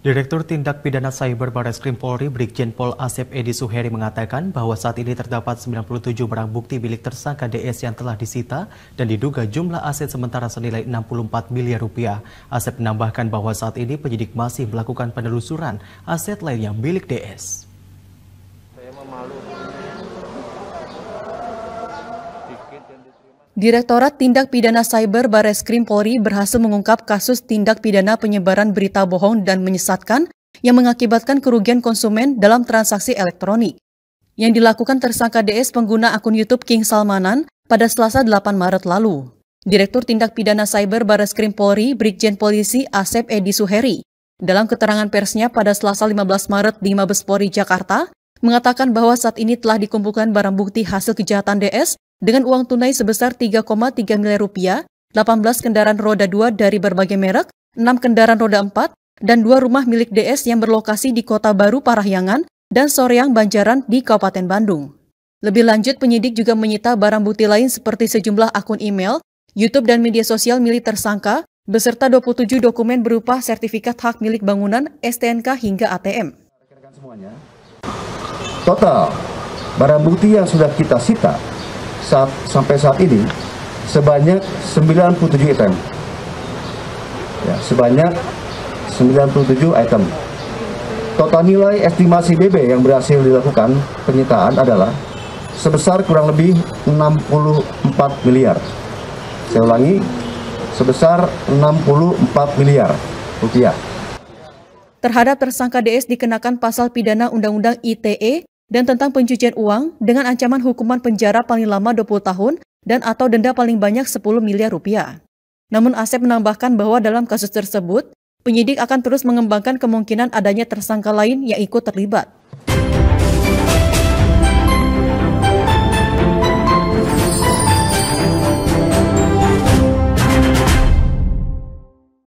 Direktur Tindak Pidana Cyber Baris Krim Polri Brigjen Pol Asep Edi Suheri mengatakan bahwa saat ini terdapat 97 barang bukti milik tersangka DS yang telah disita dan diduga jumlah aset sementara senilai 64 miliar rupiah. Asep menambahkan bahwa saat ini penyidik masih melakukan penelusuran aset lain yang milik DS. Saya memalukan. Direktorat Tindak Pidana Cyber Bareskrim Polri berhasil mengungkap kasus tindak pidana penyebaran berita bohong dan menyesatkan yang mengakibatkan kerugian konsumen dalam transaksi elektronik. Yang dilakukan tersangka DS pengguna akun YouTube King Salmanan pada Selasa 8 Maret lalu. Direktur Tindak Pidana Cyber Bareskrim Polri, Brigjen Polisi Asep Edi Suheri, dalam keterangan persnya pada Selasa 15 Maret di Mabes Polri Jakarta, mengatakan bahwa saat ini telah dikumpulkan barang bukti hasil kejahatan DS dengan uang tunai sebesar 3,3 miliar rupiah, 18 kendaraan roda 2 dari berbagai merek, 6 kendaraan roda 4, dan dua rumah milik DS yang berlokasi di Kota Baru Parahyangan dan Soreang Banjaran di Kabupaten Bandung. Lebih lanjut, penyidik juga menyita barang bukti lain seperti sejumlah akun email, YouTube dan media sosial milik tersangka, beserta 27 dokumen berupa sertifikat hak milik bangunan, STNK hingga ATM. Total barang bukti yang sudah kita sita saat, sampai saat ini sebanyak 97 item. Ya, sebanyak 97 item. Total nilai estimasi BB yang berhasil dilakukan penyitaan adalah sebesar kurang lebih 64 miliar. Saya ulangi, sebesar 64 miliar rupiah. Terhadap tersangka DS dikenakan pasal pidana Undang-Undang ITE dan tentang pencucian uang dengan ancaman hukuman penjara paling lama 20 tahun dan atau denda paling banyak 10 miliar rupiah. Namun Asep menambahkan bahwa dalam kasus tersebut, penyidik akan terus mengembangkan kemungkinan adanya tersangka lain yang ikut terlibat.